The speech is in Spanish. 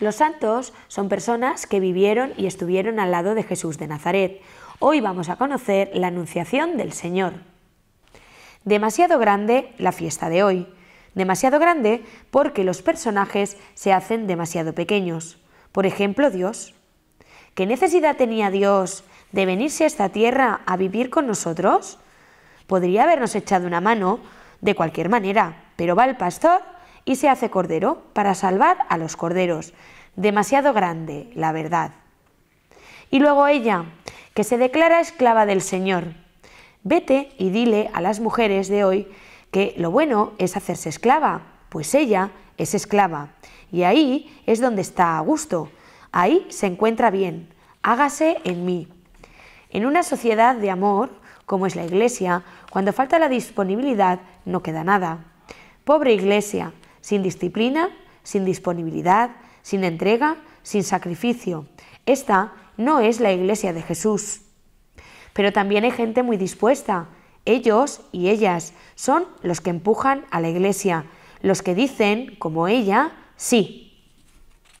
Los santos son personas que vivieron y estuvieron al lado de Jesús de Nazaret. Hoy vamos a conocer la Anunciación del Señor. Demasiado grande la fiesta de hoy. Demasiado grande porque los personajes se hacen demasiado pequeños. Por ejemplo, Dios. ¿Qué necesidad tenía Dios de venirse a esta tierra a vivir con nosotros? Podría habernos echado una mano de cualquier manera, pero va el pastor y se hace cordero para salvar a los corderos. Demasiado grande, la verdad. Y luego ella, que se declara esclava del Señor. Vete y dile a las mujeres de hoy que lo bueno es hacerse esclava, pues ella es esclava. Y ahí es donde está a gusto. Ahí se encuentra bien. Hágase en mí. En una sociedad de amor, como es la Iglesia, cuando falta la disponibilidad no queda nada. Pobre Iglesia, sin disciplina, sin disponibilidad, sin entrega, sin sacrificio. Esta no es la iglesia de Jesús. Pero también hay gente muy dispuesta. Ellos y ellas son los que empujan a la iglesia, los que dicen, como ella, sí,